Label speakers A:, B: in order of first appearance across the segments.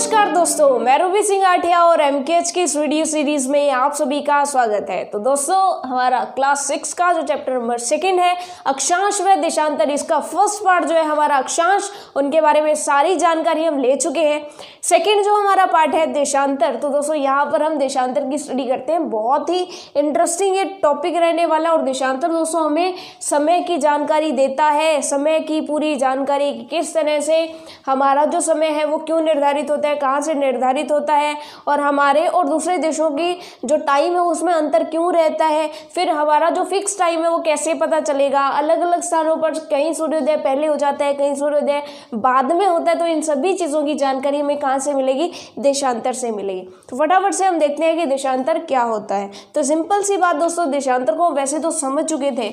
A: नमस्कार दोस्तों मैं रूबी सिंह आठिया और एम के एच की इस वीडियो सीरीज में आप सभी का स्वागत है तो दोस्तों हमारा क्लास सिक्स का जो चैप्टर नंबर सेकेंड है अक्षांश व देशांतर इसका फर्स्ट पार्ट जो है हमारा अक्षांश उनके बारे में सारी जानकारी हम ले चुके हैं सेकेंड जो हमारा पार्ट है देशांतर तो दोस्तों यहाँ पर हम देशांतर की स्टडी करते हैं बहुत ही इंटरेस्टिंग ये टॉपिक रहने वाला और देशांतर दोस्तों हमें समय की जानकारी देता है समय की पूरी जानकारी किस तरह से हमारा जो समय है वो क्यों निर्धारित होता है है कहाँ से निर्धारित होता है और हमारे और दूसरे देशों की जो टाइम है उसमें अंतर क्यों रहता है फिर हमारा जो फिक्स टाइम है वो कैसे पता चलेगा अलग अलग स्थानों पर कहीं सूर्योदय पहले हो जाता है कहीं सूर्योदय बाद में होता है तो इन सभी चीज़ों की जानकारी हमें कहाँ से मिलेगी देशांतर से मिलेगी तो फटाफट से हम देखते हैं कि देशांतर क्या होता है तो सिंपल सी बात दोस्तों देशांतर को वैसे तो समझ चुके थे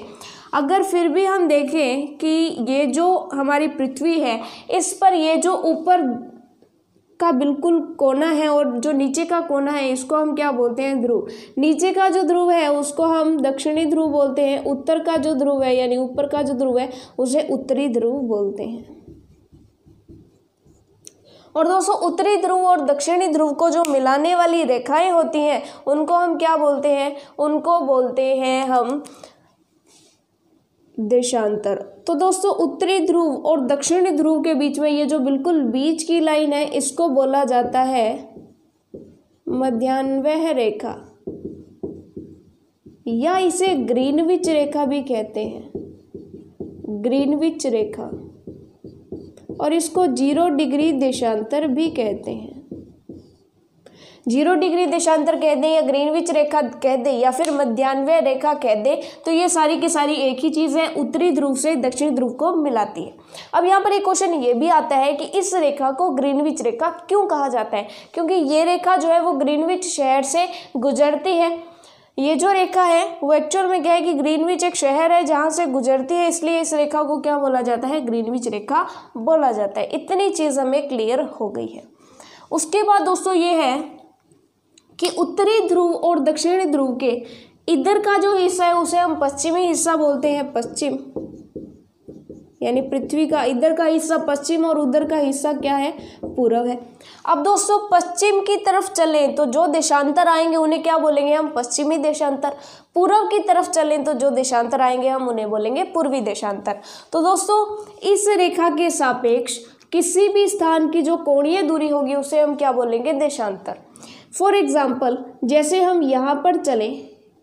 A: अगर फिर भी हम देखें कि ये जो हमारी पृथ्वी है इस पर ये जो ऊपर का बिल्कुल कोना है और जो नीचे का कोना है इसको हम क्या बोलते हैं ध्रुव नीचे का जो ध्रुव है उसको हम दक्षिणी ध्रुव बोलते हैं उत्तर का जो ध्रुव है यानी ऊपर का जो ध्रुव है उसे उत्तरी ध्रुव बोलते हैं और दोस्तों उत्तरी ध्रुव और दक्षिणी ध्रुव को जो मिलाने वाली रेखाएं होती हैं उनको हम क्या बोलते हैं उनको बोलते हैं हम देशांतर तो दोस्तों उत्तरी ध्रुव और दक्षिणी ध्रुव के बीच में ये जो बिल्कुल बीच की लाइन है इसको बोला जाता है मध्यान्वह रेखा या इसे ग्रीनविच रेखा भी कहते हैं ग्रीनविच रेखा और इसको जीरो डिग्री देशांतर भी कहते हैं जीरो डिग्री देशांतर कह दें या ग्रीनविच रेखा कह दें या फिर मध्यान्वय रेखा कह दें तो ये सारी की सारी एक ही चीज़ है उत्तरी ध्रुव से दक्षिणी ध्रुव को मिलाती है अब यहाँ पर एक क्वेश्चन ये भी आता है कि इस रेखा को ग्रीनविच रेखा क्यों कहा जाता है क्योंकि ये रेखा जो है वो ग्रीनविच शहर से गुजरती है ये जो रेखा है वो एक्चुअल में क्या है कि ग्रीनविच एक शहर है जहाँ से गुजरती है इसलिए इस रेखा को क्या बोला जाता है ग्रीनविच रेखा बोला जाता है इतनी चीज़ हमें क्लियर हो गई है उसके बाद दोस्तों ये है कि उत्तरी ध्रुव और दक्षिणी ध्रुव के इधर का जो हिस्सा है उसे हम पश्चिमी हिस्सा बोलते हैं पश्चिम यानी पृथ्वी का इधर का हिस्सा पश्चिम और उधर का हिस्सा क्या है पूर्व है अब दोस्तों पश्चिम की तरफ चलें तो जो देशांतर आएंगे उन्हें क्या बोलेंगे हम पश्चिमी देशांतर पूर्व की तरफ चलें तो जो देशांतर आएंगे हम उन्हें बोलेंगे पूर्वी देशांतर तो दोस्तों इस रेखा के सापेक्ष किसी भी स्थान की जो कोणीय दूरी होगी उसे हम क्या बोलेंगे देशांतर फॉर एग्ज़ाम्पल जैसे हम यहाँ पर चलें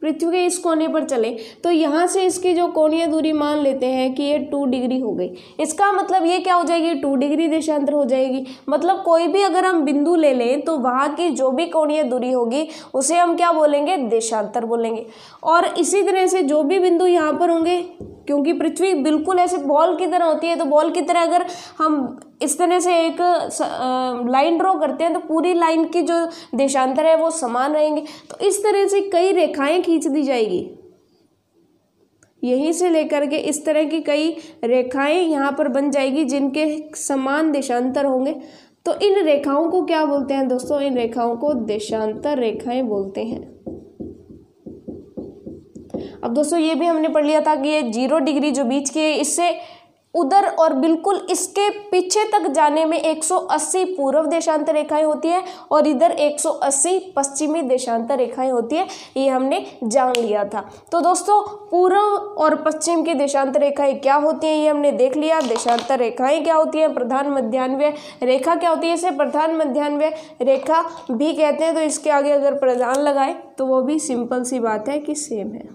A: पृथ्वी के इस कोने पर चले तो यहाँ से इसकी जो कोणीय दूरी मान लेते हैं कि ये टू डिग्री हो गई इसका मतलब ये क्या हो जाएगी टू डिग्री देशांतर हो जाएगी मतलब कोई भी अगर हम बिंदु ले लें तो वहाँ की जो भी कोणीय दूरी होगी उसे हम क्या बोलेंगे देशांतर बोलेंगे और इसी तरह से जो भी बिंदु यहाँ पर होंगे क्योंकि पृथ्वी बिल्कुल ऐसे बॉल की तरह होती है तो बॉल की तरह अगर हम इस तरह से एक लाइन ड्रॉ करते हैं तो पूरी लाइन की जो देशांतर है वो समान रहेंगे तो इस तरह से कई रेखाएं खींच दी जाएगी यहीं से लेकर के इस तरह की कई रेखाएं यहाँ पर बन जाएगी जिनके समान देशांतर होंगे तो इन रेखाओं को क्या बोलते हैं दोस्तों इन रेखाओं को देशांतर रेखाएं बोलते हैं अब दोस्तों ये भी हमने पढ़ लिया था कि ये जीरो डिग्री जो बीच की है इससे उधर और बिल्कुल इसके पीछे तक जाने में 180 पूर्व देशांतर रेखाएं होती है और इधर 180 पश्चिमी देशांतर रेखाएं होती है ये हमने जान लिया था तो दोस्तों पूर्व और पश्चिम की देशांतर रेखाएं क्या होती हैं ये हमने देख लिया देशांतर रेखाएं क्या होती हैं प्रधान मध्यान्वय रेखा क्या होती है इसे प्रधान मध्यान्वय रेखा भी कहते हैं तो इसके आगे अगर प्रधान लगाए तो वो भी सिंपल सी बात है कि सेम है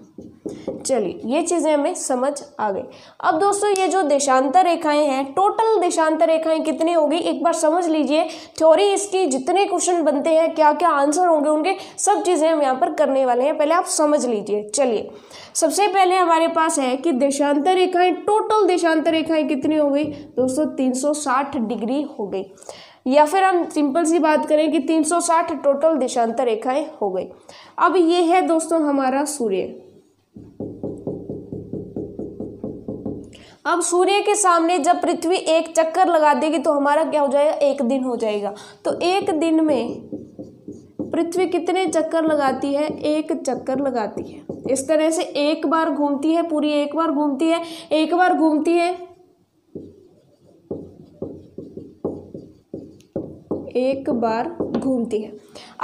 A: चलिए ये चीज़ें हमें समझ आ गई अब दोस्तों ये जो देशांतर रेखाएं हैं टोटल देशांतर रेखाएं कितनी होगी एक बार समझ लीजिए थ्योरी इसकी जितने क्वेश्चन बनते हैं क्या क्या आंसर होंगे उनके सब चीज़ें हम यहाँ पर करने वाले हैं पहले आप समझ लीजिए चलिए सबसे पहले हमारे पास है कि देशांतर रेखाएं टोटल देशांतर रेखाएं कितनी हो गई दोस्तों तीन डिग्री हो गई या फिर हम सिंपल सी बात करें कि 360 टोटल देशांतर रेखाएं हो गई अब ये है दोस्तों हमारा सूर्य अब सूर्य के सामने जब पृथ्वी एक चक्कर लगा देगी तो हमारा क्या हो जाएगा एक दिन हो जाएगा तो एक दिन में पृथ्वी कितने चक्कर लगाती है एक चक्कर लगाती है इस तरह से एक बार घूमती है पूरी एक बार घूमती है एक बार घूमती है एक बार घूमती है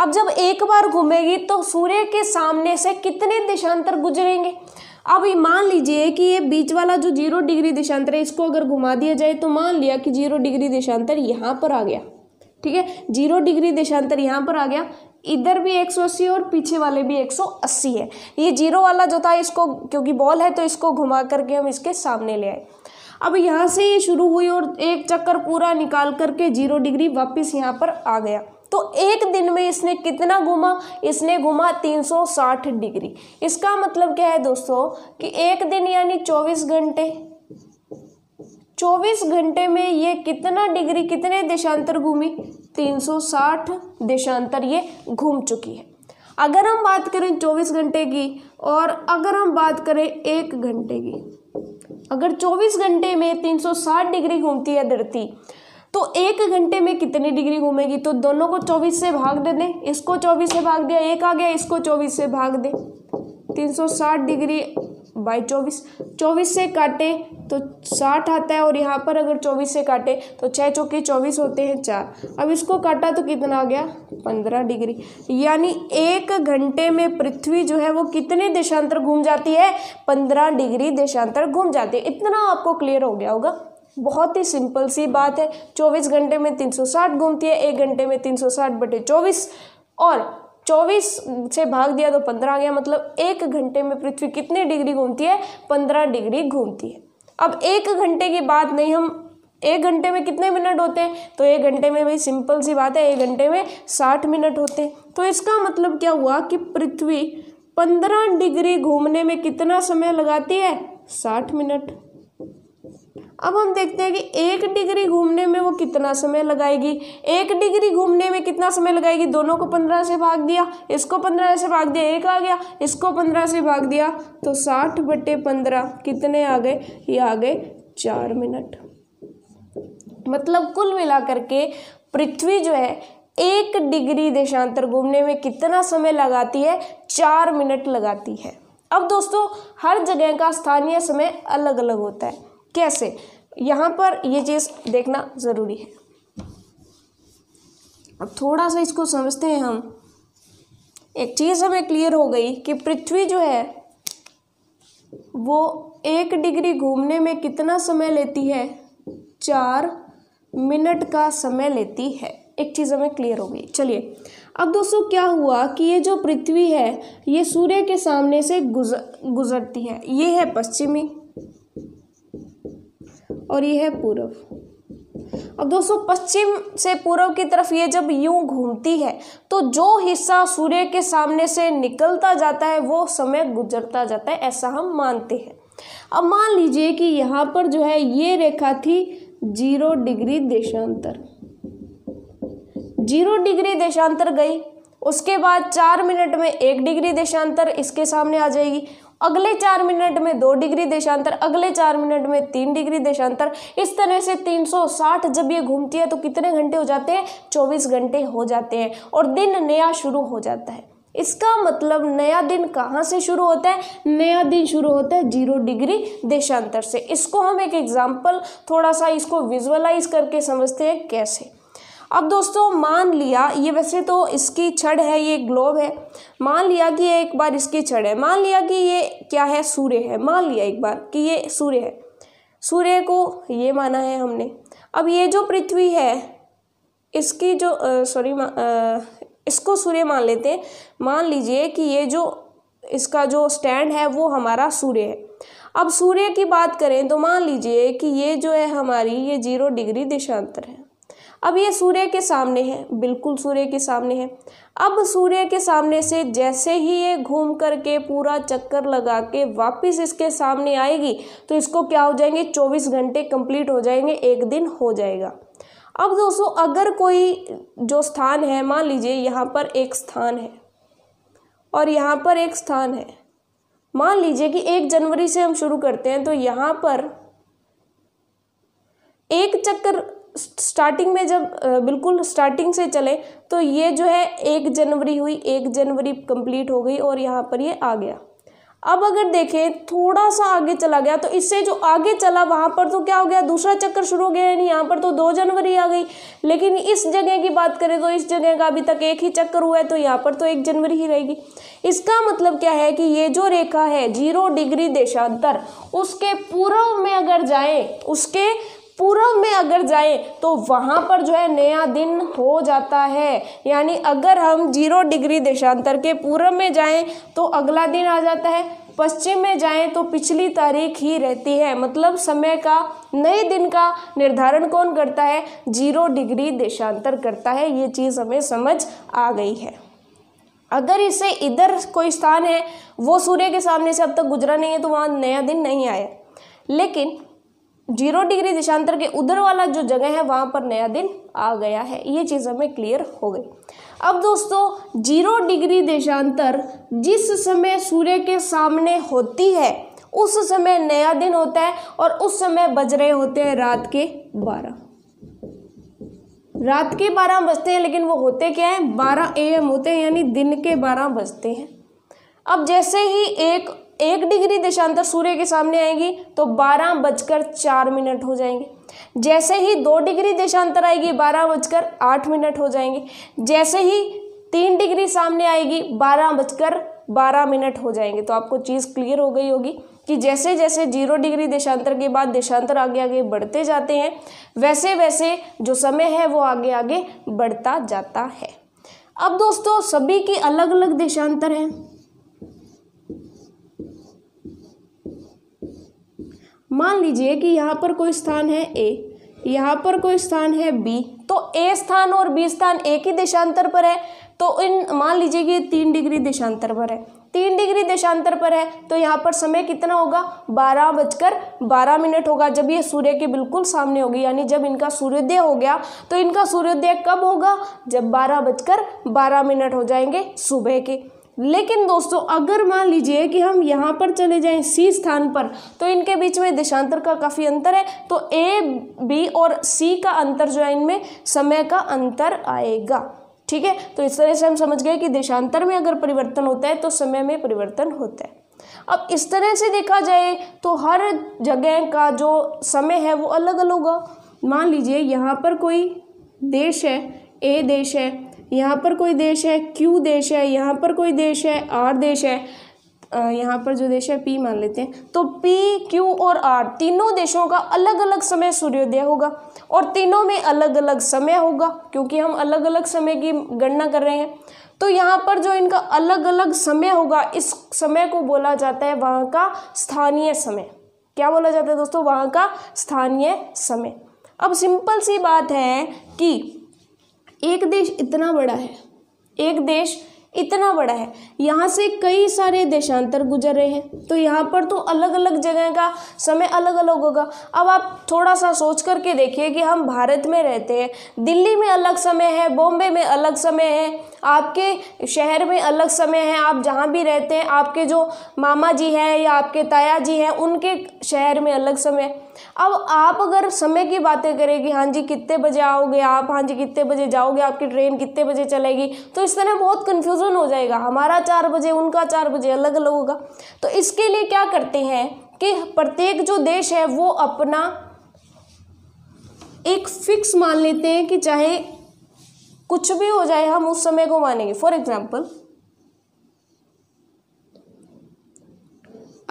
A: अब जब एक बार घूमेगी तो सूर्य के सामने से कितने देशांतर गुजरेंगे अब ये मान लीजिए कि ये बीच वाला जो जीरो डिग्री दिशांतर है इसको अगर घुमा दिया जाए तो मान लिया कि जीरो डिग्री दिशांतर यहाँ पर आ गया ठीक है जीरो डिग्री दिशांतर यहाँ पर आ गया इधर भी 180 और पीछे वाले भी 180 है ये जीरो वाला जो था इसको क्योंकि बॉल है तो इसको घुमा करके हम इसके सामने ले आए अब यहाँ से ये शुरू हुई और एक चक्कर पूरा निकाल करके जीरो डिग्री वापस यहाँ पर आ गया तो एक दिन में इसने कितना घुमा इसने घुमा 360 डिग्री इसका मतलब क्या है दोस्तों कि एक दिन यानी 24 घंटे 24 घंटे में ये कितना डिग्री कितने देशांतर घूमी 360 देशांतर ये घूम चुकी है अगर हम बात करें 24 घंटे की और अगर हम बात करें एक घंटे की अगर 24 घंटे में 360 डिग्री घूमती है धरती तो एक घंटे में कितनी डिग्री घूमेगी तो दोनों को चौबीस से भाग दे दें इसको चौबीस से भाग दिया एक आ गया इसको चौबीस से भाग दें तीन सौ साठ डिग्री बाई चौबीस चौबीस से काटे तो साठ आता है और यहाँ पर अगर चौबीस से काटे तो छः चौके चौबीस होते हैं चार अब इसको काटा तो कितना आ गया पंद्रह डिग्री यानी एक घंटे में पृथ्वी जो है वो कितने देशांतर घूम जाती है पंद्रह डिग्री देशांतर घूम जाती है इतना आपको क्लियर हो गया होगा बहुत ही सिंपल सी बात है चौबीस घंटे में तीन सौ साठ घूमती है एक घंटे में तीन सौ साठ बटे चौबीस और चौबीस से भाग दिया तो पंद्रह आ गया मतलब एक घंटे में पृथ्वी कितने डिग्री घूमती है पंद्रह डिग्री घूमती है अब एक घंटे की बात नहीं हम एक घंटे में कितने मिनट होते हैं तो एक घंटे में भी सिंपल सी बात है एक घंटे में साठ मिनट होते हैं तो इसका मतलब क्या हुआ कि पृथ्वी पंद्रह डिग्री घूमने में कितना समय लगाती है साठ मिनट अब हम देखते हैं कि एक डिग्री घूमने में वो कितना समय लगाएगी एक डिग्री घूमने में कितना समय लगाएगी दोनों को पंद्रह से भाग दिया इसको पंद्रह से भाग दिया एक आ गया इसको पंद्रह से भाग दिया तो साठ बटे पंद्रह कितने आ गए ये आ गए चार मिनट मतलब कुल मिलाकर के पृथ्वी जो है एक डिग्री देशांतर घूमने में कितना समय लगाती है चार मिनट लगाती है अब दोस्तों हर जगह का स्थानीय समय अलग अलग होता है कैसे यहाँ पर ये चीज़ देखना ज़रूरी है अब थोड़ा सा इसको समझते हैं हम एक चीज़ हमें क्लियर हो गई कि पृथ्वी जो है वो एक डिग्री घूमने में कितना समय लेती है चार मिनट का समय लेती है एक चीज़ हमें क्लियर हो गई चलिए अब दोस्तों क्या हुआ कि ये जो पृथ्वी है ये सूर्य के सामने से गुजर गुजरती है ये है पश्चिमी और ये है पूर्व अब दोस्तों पश्चिम से पूर्व की तरफ ये जब यूं घूमती है तो जो हिस्सा सूर्य के सामने से निकलता जाता है वो समय गुजरता जाता है ऐसा हम मानते हैं अब मान लीजिए कि यहाँ पर जो है ये रेखा थी जीरो डिग्री देशांतर जीरो डिग्री देशांतर गई उसके बाद चार मिनट में एक डिग्री देशांतर इसके सामने आ जाएगी अगले चार मिनट में दो डिग्री देशांतर अगले चार मिनट में तीन डिग्री देशांतर इस तरह से 360 जब ये घूमती है तो कितने घंटे हो जाते हैं 24 घंटे हो जाते हैं और दिन नया शुरू हो जाता है इसका मतलब नया दिन कहाँ से शुरू होता है नया दिन शुरू होता है जीरो डिग्री देशांतर से इसको हम एक एग्जाम्पल थोड़ा सा इसको विजुअलाइज करके समझते हैं कैसे अब दोस्तों मान लिया ये वैसे तो इसकी छड़ है ये ग्लोब है मान लिया कि ये एक बार इसकी छड़ है मान लिया कि ये क्या है सूर्य है मान लिया एक बार कि ये सूर्य है सूर्य को ये माना है हमने अब ये जो पृथ्वी है इसकी जो सॉरी इसको सूर्य मान लेते हैं मान लीजिए कि ये जो इसका जो स्टैंड है वो हमारा सूर्य है अब सूर्य की बात करें तो मान लीजिए कि ये जो है हमारी ये जीरो डिग्री देशांतर है अब ये सूर्य के सामने है बिल्कुल सूर्य के सामने है अब सूर्य के सामने से जैसे ही ये घूम करके पूरा चक्कर लगा के वापस इसके सामने आएगी तो इसको क्या हो जाएंगे चौबीस घंटे कंप्लीट हो जाएंगे एक दिन हो जाएगा अब दोस्तों अगर कोई जो स्थान है मान लीजिए यहाँ पर एक स्थान है और यहाँ पर एक स्थान है मान लीजिए कि एक जनवरी से हम शुरू करते हैं तो यहाँ पर एक चक्कर स्टार्टिंग में जब बिल्कुल स्टार्टिंग से चले तो ये जो है एक जनवरी हुई एक जनवरी कंप्लीट हो गई और यहाँ पर ये आ गया अब अगर देखें थोड़ा सा आगे चला गया तो इससे जो आगे चला वहाँ पर तो क्या हो गया दूसरा चक्कर शुरू हो गया यानी यहाँ पर तो दो जनवरी आ गई लेकिन इस जगह की बात करें तो इस जगह का अभी तक एक ही चक्कर हुआ है तो यहाँ पर तो एक जनवरी ही रहेगी इसका मतलब क्या है कि ये जो रेखा है जीरो डिग्री देशांतर उसके पूर्व में अगर जाए उसके पूर्व में अगर जाएं तो वहाँ पर जो है नया दिन हो जाता है यानी अगर हम जीरो डिग्री देशांतर के पूर्व में जाएं तो अगला दिन आ जाता है पश्चिम में जाएं तो पिछली तारीख ही रहती है मतलब समय का नए दिन का निर्धारण कौन करता है जीरो डिग्री देशांतर करता है ये चीज़ हमें समझ आ गई है अगर इसे इधर कोई स्थान है वो सूर्य के सामने से अब तक गुजरा नहीं है तो वहाँ नया दिन नहीं आया लेकिन जीरो डिग्री दिशांतर के उधर वाला जो जगह है वहाँ पर नया दिन आ गया है ये चीज़ हमें क्लियर हो गई अब दोस्तों जीरो डिग्री देशांतर जिस समय सूर्य के सामने होती है उस समय नया दिन होता है और उस समय बज रहे होते हैं रात के बारह रात के बारह बजते हैं लेकिन वो होते क्या है बारह ए एम होते हैं यानी दिन के बारह बजते हैं अब जैसे ही एक एक डिग्री देशांतर सूर्य के सामने आएगी तो बारह बजकर चार मिनट हो जाएंगे जैसे ही दो डिग्री देशांतर आएगी बारह बजकर आठ मिनट हो जाएंगे जैसे ही तीन डिग्री सामने आएगी बारह बजकर बारह मिनट हो जाएंगे तो आपको चीज़ क्लियर हो गई होगी कि जैसे जैसे जीरो डिग्री देशांतर के बाद देशांतर आगे आगे बढ़ते जाते हैं वैसे वैसे जो समय है वो आगे आगे बढ़ता जाता है अब दोस्तों सभी की अलग अलग देशांतर हैं मान लीजिए कि यहाँ पर कोई स्थान है ए यहाँ पर कोई स्थान है बी तो ए स्थान और बी स्थान एक ही देशांतर पर है तो इन मान लीजिए कि तीन डिग्री देशांतर पर है तीन डिग्री देशांतर पर है तो यहाँ पर समय कितना होगा बारह बजकर बारह मिनट होगा जब ये सूर्य के बिल्कुल सामने होगी यानी जब इनका सूर्योदय हो गया तो इनका सूर्योदय कब होगा जब बारह बजकर बारह मिनट हो जाएंगे सुबह के लेकिन दोस्तों अगर मान लीजिए कि हम यहाँ पर चले जाएं सी स्थान पर तो इनके बीच में देशांतर का काफ़ी अंतर है तो ए बी और सी का अंतर जो है इनमें समय का अंतर आएगा ठीक है तो इस तरह से हम समझ गए कि देशांतर में अगर परिवर्तन होता है तो समय में परिवर्तन होता है अब इस तरह से देखा जाए तो हर जगह का जो समय है वो अलग अलग होगा मान लीजिए यहाँ पर कोई देश है ए देश है यहाँ पर कोई देश है क्यू देश है यहाँ पर कोई देश है आर देश है यहाँ पर जो देश है पी मान लेते हैं तो पी क्यू और आर तीनों देशों का अलग अलग समय सूर्योदय होगा और तीनों में अलग अलग समय होगा क्योंकि हम अलग अलग समय की गणना कर रहे हैं तो यहाँ पर जो इनका अलग अलग समय होगा इस समय को बोला जाता है वहाँ का स्थानीय समय क्या बोला जाता है दोस्तों वहाँ का स्थानीय समय अब सिंपल सी बात है कि एक देश इतना बड़ा है एक देश इतना बड़ा है यहाँ से कई सारे देशांतर गुजर रहे हैं तो यहाँ पर तो अलग अलग जगह का समय अलग अलग होगा अब आप थोड़ा सा सोच करके देखिए कि हम भारत में रहते हैं दिल्ली में अलग समय है बॉम्बे में अलग समय है आपके शहर में अलग समय है आप जहाँ भी रहते हैं आपके जो मामा जी हैं या आपके ताया जी हैं उनके शहर में अलग समय अब आप अगर समय की बातें करें कि हाँ जी कितने बजे आओगे आप हाँ जी कितने बजे जाओगे आपकी ट्रेन कितने बजे चलेगी तो इस तरह बहुत कन्फ्यूज़न हो जाएगा हमारा चार बजे उनका चार बजे अलग अलग होगा तो इसके लिए क्या करते हैं कि प्रत्येक जो देश है वो अपना एक फिक्स मान लेते हैं कि चाहे कुछ भी हो जाए हम उस समय को मानेंगे फॉर एग्जाम्पल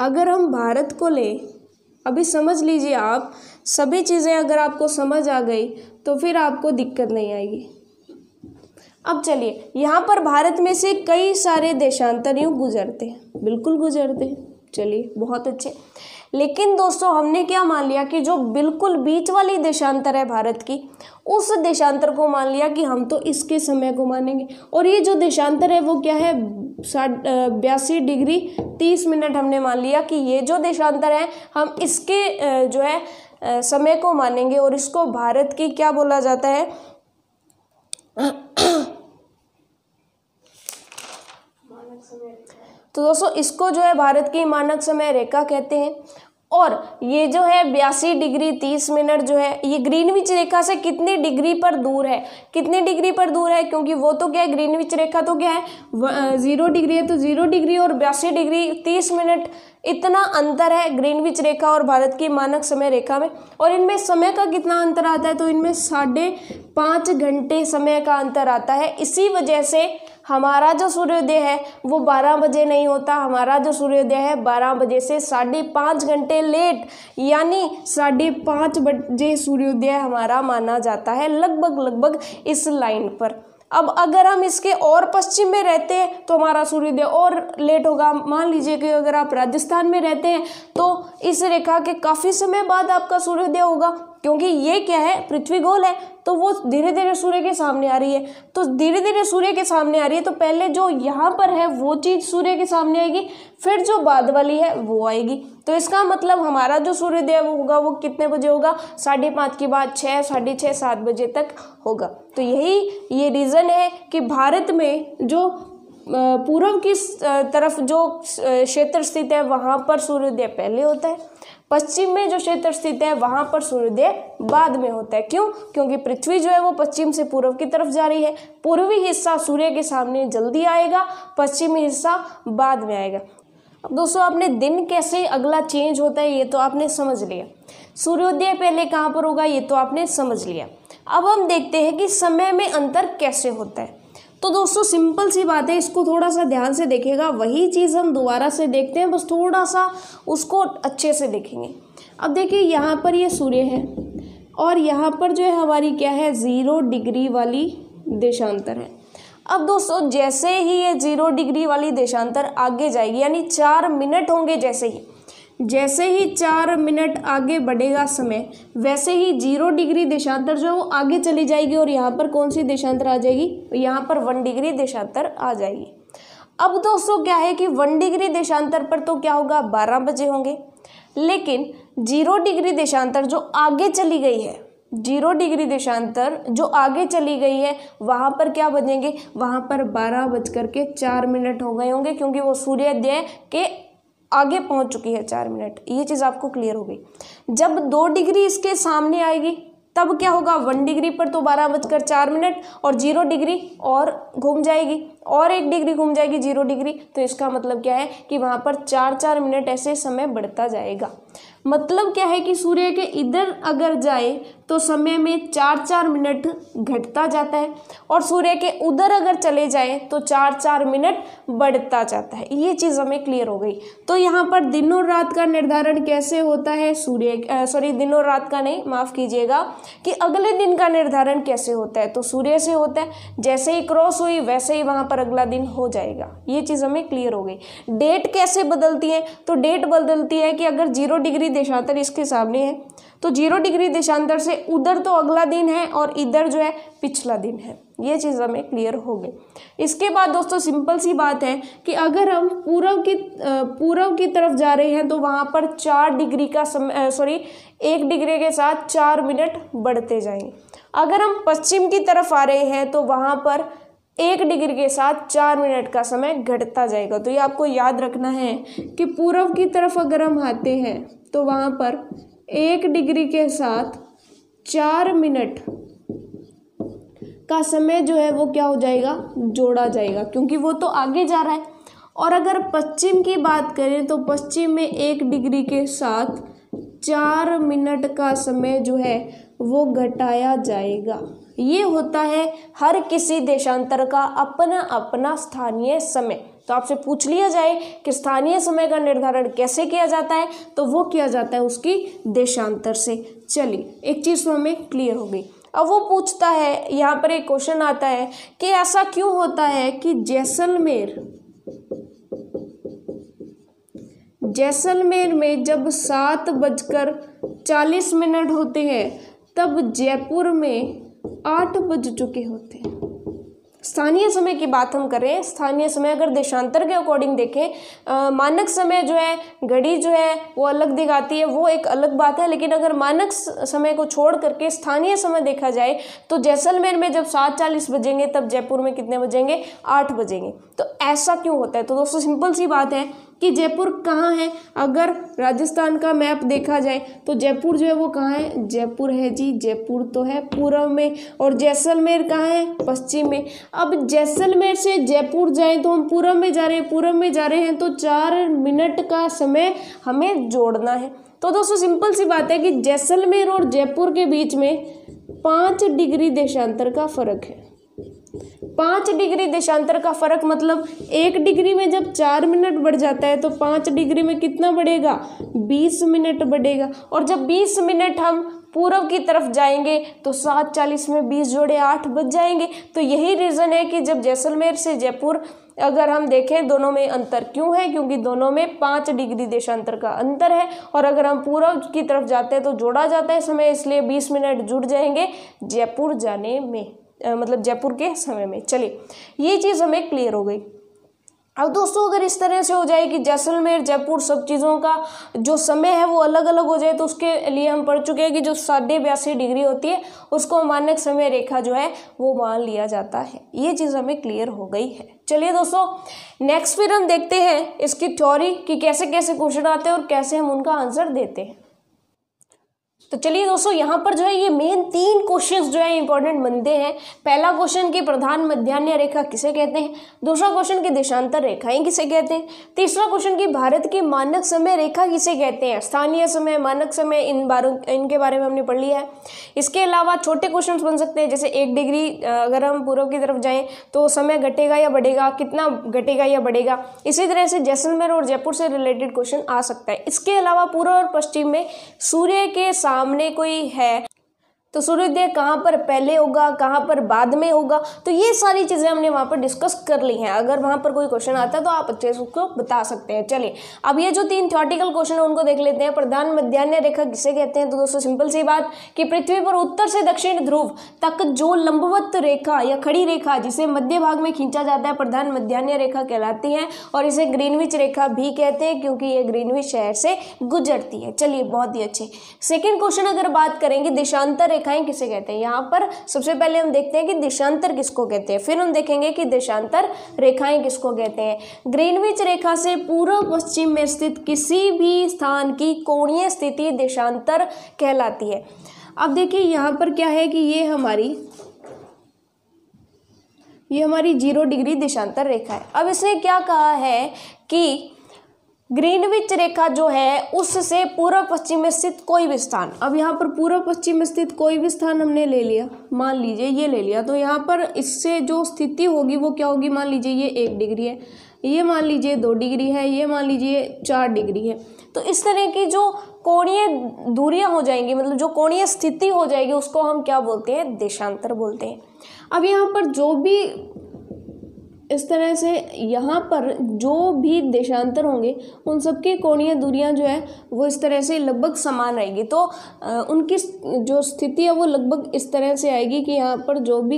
A: अगर हम भारत को ले अभी समझ लीजिए आप सभी चीज़ें अगर आपको समझ आ गई तो फिर आपको दिक्कत नहीं आएगी अब चलिए यहाँ पर भारत में से कई सारे देशांतरियों गुजरते हैं बिल्कुल गुजरते हैं चलिए बहुत अच्छे लेकिन दोस्तों हमने क्या मान लिया कि जो बिल्कुल बीच वाली देशांतर है भारत की उस देशांतर को मान लिया कि हम तो इसके समय को मानेंगे और ये जो देशांतर है वो क्या है साठ बयासी डिग्री तीस मिनट हमने मान लिया कि ये जो देशांतर है हम इसके जो है समय को मानेंगे और इसको भारत की क्या बोला जाता है मानक समय तो दोस्तों इसको जो है भारत की मानक समय रेखा कहते हैं और ये जो है बयासी डिग्री तीस मिनट जो है ये ग्रीनविच रेखा से कितनी डिग्री पर दूर है कितनी डिग्री पर दूर है क्योंकि वो तो क्या है ग्रीनविच रेखा तो क्या है ज़ीरो डिग्री है तो ज़ीरो डिग्री और बयासी डिग्री तीस मिनट इतना अंतर है ग्रीनविच रेखा और भारत की मानक समय रेखा में और इनमें समय का कितना अंतर आता है तो इनमें साढ़े पाँच घंटे समय का अंतर आता है इसी वजह से हमारा जो सूर्योदय है वो बारह बजे नहीं होता हमारा जो सूर्योदय है बारह बजे से साढ़े पाँच घंटे लेट यानी साढ़े पाँच बजे सूर्योदय हमारा माना जाता है लगभग लगभग इस लाइन पर अब अगर हम इसके और पश्चिम में रहते हैं तो हमारा सूर्योदय और लेट होगा मान लीजिए कि अगर आप राजस्थान में रहते हैं तो इस रेखा के काफ़ी समय बाद आपका सूर्योदय होगा क्योंकि ये क्या है पृथ्वी गोल है तो वो धीरे धीरे सूर्य के सामने आ रही है तो धीरे धीरे सूर्य के सामने आ रही है तो पहले जो यहाँ पर है वो चीज़ सूर्य के सामने आएगी फिर जो बाद वाली है वो आएगी तो इसका मतलब हमारा जो सूर्योदय होगा वो कितने बजे होगा साढ़े पाँच के बाद छः साढ़े छः सात बजे तक होगा तो यही ये रीज़न है कि भारत में जो पूर्व की तरफ जो क्षेत्र स्थित है वहाँ पर सूर्योदय पहले होता है पश्चिम में जो क्षेत्र स्थित है वहाँ पर सूर्योदय बाद में होता है क्यों क्योंकि पृथ्वी जो है वो पश्चिम से पूर्व की तरफ जा रही है पूर्वी हिस्सा सूर्य के सामने जल्दी आएगा पश्चिमी हिस्सा बाद में आएगा अब दोस्तों आपने दिन कैसे अगला चेंज होता है ये तो आपने समझ लिया सूर्योदय पहले कहाँ पर होगा ये तो आपने समझ लिया अब हम देखते हैं कि समय में अंतर कैसे होता है तो दोस्तों सिंपल सी बात है इसको थोड़ा सा ध्यान से देखेगा वही चीज़ हम दोबारा से देखते हैं बस थोड़ा सा उसको अच्छे से देखेंगे अब देखिए यहाँ पर ये सूर्य है और यहाँ पर जो है हमारी क्या है ज़ीरो डिग्री वाली देशांतर है अब दोस्तों जैसे ही ये जीरो डिग्री वाली देशांतर आगे जाएगी यानी चार मिनट होंगे जैसे ही जैसे ही चार मिनट आगे बढ़ेगा समय वैसे ही जीरो डिग्री देशांतर जो है वो आगे चली जाएगी और यहाँ पर कौन सी देशांतर आ जाएगी यहाँ पर वन डिग्री देशांतर आ जाएगी अब दोस्तों क्या है कि वन डिग्री देशांतर पर तो क्या होगा बारह बजे होंगे लेकिन जीरो डिग्री देशांतर जो आगे चली गई है जीरो डिग्री देशांतर जो आगे चली गई है वहाँ पर क्या बजेंगे वहाँ पर बारह बज करके के चार मिनट हो गए होंगे क्योंकि वो सूर्योदय के आगे पहुंच चुकी है चार मिनट ये चीज़ आपको क्लियर हो गई जब दो डिग्री इसके सामने आएगी तब क्या होगा वन डिग्री पर तो बारह बजकर चार मिनट और जीरो डिग्री और घूम जाएगी और एक डिग्री घूम जाएगी जीरो डिग्री तो इसका मतलब क्या है कि वहाँ पर चार चार मिनट ऐसे समय बढ़ता जाएगा मतलब क्या है कि सूर्य के इधर अगर जाए तो समय में चार चार मिनट घटता जाता है और सूर्य के उधर अगर चले जाए तो चार चार मिनट बढ़ता जाता है ये चीज़ हमें क्लियर हो गई तो यहाँ पर दिन और रात का निर्धारण कैसे होता है सूर्य सॉरी दिन और रात का नहीं माफ़ कीजिएगा कि अगले दिन का निर्धारण कैसे होता है तो सूर्य से होता है जैसे ही क्रॉस हुई वैसे ही वहाँ पर अगला दिन हो जाएगा ये चीज़ हमें क्लियर हो गई डेट कैसे बदलती है तो डेट बदलती है कि अगर जीरो डिग्री देशांतर इसके सामने है तो जीरो डिग्री देशांतर से उधर तो अगला दिन है और इधर जो है पिछला दिन है ये चीज़ हमें क्लियर हो गई इसके बाद दोस्तों सिंपल सी बात है कि अगर हम पूर्व की पूर्व की तरफ जा रहे हैं तो वहाँ पर चार डिग्री का समय सॉरी एक डिग्री के साथ चार मिनट बढ़ते जाएंगे अगर हम पश्चिम की तरफ आ रहे हैं तो वहाँ पर एक डिग्री के साथ चार मिनट का समय घटता जाएगा तो ये आपको याद रखना है कि पूर्व की तरफ अगर हम आते हैं तो वहाँ पर एक डिग्री के साथ चार मिनट का समय जो है वो क्या हो जाएगा जोड़ा जाएगा क्योंकि वो तो आगे जा रहा है और अगर पश्चिम की बात करें तो पश्चिम में एक डिग्री के साथ चार मिनट का समय जो है वो घटाया जाएगा ये होता है हर किसी देशांतर का अपना अपना स्थानीय समय तो आपसे पूछ लिया जाए कि स्थानीय समय का निर्धारण कैसे किया जाता है तो वो किया जाता है उसकी देशांतर से चलिए एक चीज़ तो हमें क्लियर हो गई अब वो पूछता है यहाँ पर एक क्वेश्चन आता है कि ऐसा क्यों होता है कि जैसलमेर जैसलमेर में जब सात बजकर चालीस मिनट होते हैं तब जयपुर में आठ बज चुके होते हैं स्थानीय समय की बात हम करें स्थानीय समय अगर देशांतर के अकॉर्डिंग देखें मानक समय जो है घड़ी जो है वो अलग दिखाती है वो एक अलग बात है लेकिन अगर मानक समय को छोड़ करके स्थानीय समय देखा जाए तो जैसलमेर में जब सात चालीस बजेंगे तब जयपुर में कितने बजेंगे आठ बजेंगे तो ऐसा क्यों होता है तो दोस्तों सिंपल सी बात है कि जयपुर कहाँ है अगर राजस्थान का मैप देखा जाए तो जयपुर जो है वो कहाँ है जयपुर है जी जयपुर तो है पूर्व में और जैसलमेर कहाँ है पश्चिम में अब जैसलमेर से जयपुर जाएँ तो हम पूर्व में जा रहे हैं पूर्व में जा रहे हैं तो चार मिनट का समय हमें जोड़ना है तो दोस्तों सिंपल सी बात है कि जैसलमेर और जयपुर के बीच में पाँच डिग्री देशांतर का फर्क है पाँच डिग्री देशांतर का फर्क मतलब एक डिग्री में जब चार मिनट बढ़ जाता है तो पाँच डिग्री में कितना बढ़ेगा बीस मिनट बढ़ेगा और जब बीस मिनट हम पूर्व की तरफ जाएंगे तो सात चालीस में बीस जोड़े आठ बज जाएंगे तो यही रीज़न है कि जब जैसलमेर से जयपुर अगर हम देखें दोनों में अंतर क्यों है क्योंकि दोनों में पाँच डिग्री देशांतर का अंतर है और अगर हम पूर्व की तरफ जाते हैं तो जोड़ा जाता है समय इसलिए बीस मिनट जुड़ जाएंगे जयपुर जाने में मतलब जयपुर के समय में चलिए ये चीज़ हमें क्लियर हो गई अब दोस्तों अगर इस तरह से हो जाए कि जैसलमेर जयपुर सब चीज़ों का जो समय है वो अलग अलग हो जाए तो उसके लिए हम पढ़ चुके हैं कि जो साढ़े बयासी डिग्री होती है उसको मानक समय रेखा जो है वो मान लिया जाता है ये चीज़ हमें क्लियर हो गई है चलिए दोस्तों नेक्स्ट फिर हम देखते हैं इसकी थ्योरी कि कैसे कैसे क्वेश्चन आते हैं और कैसे हम उनका आंसर देते हैं तो चलिए दोस्तों यहाँ पर जो है ये मेन तीन क्वेश्चंस जो है इंपॉर्टेंट बनते हैं पहला क्वेश्चन कि प्रधान मध्यान्ह रेखा किसे कहते हैं दूसरा क्वेश्चन कि देशांतर रेखाएं किसे कहते हैं तीसरा क्वेश्चन कि भारत की मानक समय रेखा किसे कहते हैं स्थानीय समय मानक समय इन बारों इनके बारे में हमने पढ़ लिया है इसके अलावा छोटे क्वेश्चन बन सकते हैं जैसे एक डिग्री अगर हम पूर्व की तरफ जाएँ तो समय घटेगा या बढ़ेगा कितना घटेगा या बढ़ेगा इसी तरह से जैसलमेर और जयपुर से रिलेटेड क्वेश्चन आ सकता है इसके अलावा पूर्व और पश्चिम में सूर्य के साथ सामने कोई है तो सूर्योदय कहाँ पर पहले होगा कहाँ पर बाद में होगा तो ये सारी चीज़ें हमने वहाँ पर डिस्कस कर ली हैं अगर वहाँ पर कोई क्वेश्चन आता है तो आप अच्छे से उसको बता सकते हैं चलिए अब ये जो तीन थ्योटिकल क्वेश्चन है उनको देख लेते हैं प्रधान मध्यान्ह रेखा किसे कहते हैं तो दोस्तों सिंपल सी बात कि पृथ्वी पर उत्तर से दक्षिण ध्रुव तक जो लंबवत रेखा या खड़ी रेखा जिसे मध्य भाग में खींचा जाता है प्रधान मध्यान्ह रेखा कहलाती है और इसे ग्रीनविच रेखा भी कहते हैं क्योंकि ये ग्रीनविच शहर से गुजरती है चलिए बहुत ही अच्छे सेकेंड क्वेश्चन अगर बात करेंगे देशांतर रेखा रेखाएं किसे कहते हैं यहाँ पर सबसे पहले हम देखते हैं कि दिशांतर किसको कहते हैं फिर हम देखेंगे कि दिशांतर रेखाएं किसको कहते हैं ग्रीनविच रेखा से पूर्व पश्चिम में स्थित किसी भी स्थान की कोणीय स्थिति दिशांतर कहलाती है अब देखिए यहाँ पर क्या है कि ये हमारी ये हमारी जीरो डिग्री दिशांतर रेखा है अब इसने क्या कहा है कि ग्रीनविच रेखा जो है उससे पूर्व पश्चिम में स्थित कोई भी स्थान अब यहाँ पर पूर्व पश्चिम में स्थित कोई भी स्थान हमने ले लिया मान लीजिए ये ले लिया तो यहाँ पर इससे जो स्थिति होगी वो क्या होगी मान लीजिए ये एक डिग्री है ये मान लीजिए दो डिग्री है ये मान लीजिए चार डिग्री है तो इस तरह की जो कोणीय दूरियाँ हो जाएंगी मतलब जो कोणीय स्थिति हो जाएगी उसको हम क्या बोलते हैं देशांतर बोलते हैं अब यहाँ पर जो भी इस तरह से यहाँ पर जो भी देशांतर होंगे उन सबके कोणीय दूरियाँ जो है वो इस तरह से लगभग समान आएगी तो उनकी जो स्थिति है वो लगभग इस तरह से आएगी कि यहाँ पर जो भी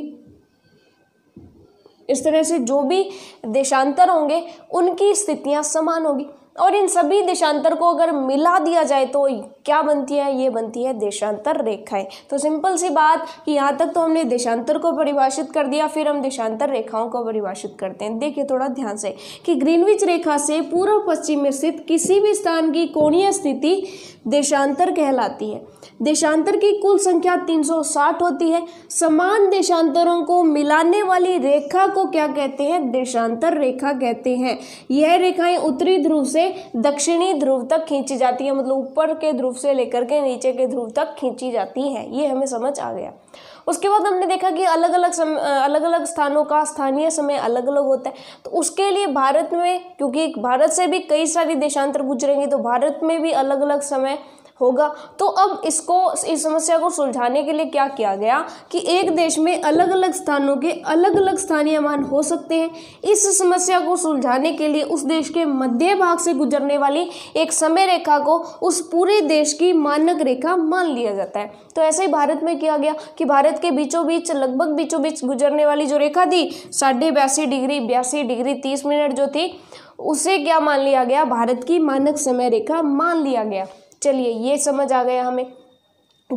A: इस तरह से जो भी देशांतर होंगे उनकी स्थितियाँ समान होगी और इन सभी देशांतर को अगर मिला दिया जाए तो क्या बनती है ये बनती है देशांतर रेखाएं तो सिंपल सी बात कि यहाँ तक तो हमने देशांतर को परिभाषित कर दिया फिर हम देशांतर रेखाओं को परिभाषित करते हैं देखिए थोड़ा ध्यान से कि ग्रीनविच रेखा से पूर्व पश्चिम में स्थित किसी भी स्थान की कोणीय स्थिति देशांतर कहलाती है देशांतर की कुल संख्या 360 होती है समान देशांतरों को मिलाने वाली रेखा को क्या कहते हैं देशांतर रेखा कहते हैं यह रेखाएं उत्तरी ध्रुव से दक्षिणी ध्रुव तक खींची जाती है मतलब ऊपर के ध्रुव से लेकर के नीचे के ध्रुव तक खींची जाती है ये हमें समझ आ गया उसके बाद हमने देखा कि अलग अलग सम अलग अलग स्थानों का स्थानीय समय अलग अलग होता है तो उसके लिए भारत में क्योंकि भारत से भी कई सारी देशांतर गुजरेंगे तो भारत में भी अलग अलग समय होगा तो अब इसको इस समस्या को सुलझाने के लिए क्या किया गया कि एक देश में अलग अलग स्थानों के अलग अलग स्थानीय मान हो सकते हैं इस समस्या को सुलझाने के लिए उस देश के मध्य भाग से गुजरने वाली एक समय रेखा को उस पूरे देश की मानक रेखा मान लिया जाता है तो ऐसे ही भारत में किया गया कि भारत के बीचों बीच लगभग बीचों बीच गुजरने वाली जो रेखा थी साढ़े बयासी डिग्री बयासी डिग्री तीस मिनट जो थी उसे क्या मान लिया गया भारत की मानक समय रेखा मान लिया गया चलिए ये समझ आ गया हमें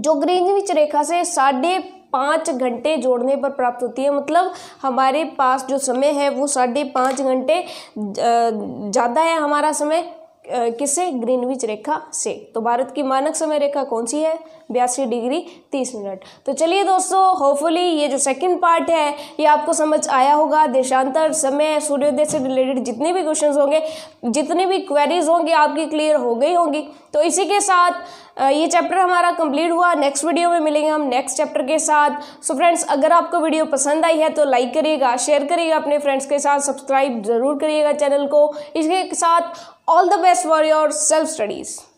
A: जो ग्रीनविच रेखा से साढ़े पाँच घंटे जोड़ने पर प्राप्त होती है मतलब हमारे पास जो समय है वो साढ़े पाँच घंटे ज़्यादा है हमारा समय किससे ग्रीनविच रेखा से तो भारत की मानक समय रेखा कौन सी है बयासी डिग्री तीस मिनट तो चलिए दोस्तों होपफुली ये जो सेकंड पार्ट है ये आपको समझ आया होगा देशांतर समय सूर्योदय से रिलेटेड जितने भी क्वेश्चंस होंगे जितने भी क्वेरीज होंगे आपकी क्लियर हो गई होंगी तो इसी के साथ ये चैप्टर हमारा कंप्लीट हुआ नेक्स्ट वीडियो में मिलेंगे हम नेक्स्ट चैप्टर के साथ सो फ्रेंड्स अगर आपको वीडियो पसंद आई है तो लाइक करिएगा शेयर करिएगा अपने फ्रेंड्स के साथ सब्सक्राइब जरूर करिएगा चैनल को इसके साथ All the best for your self studies.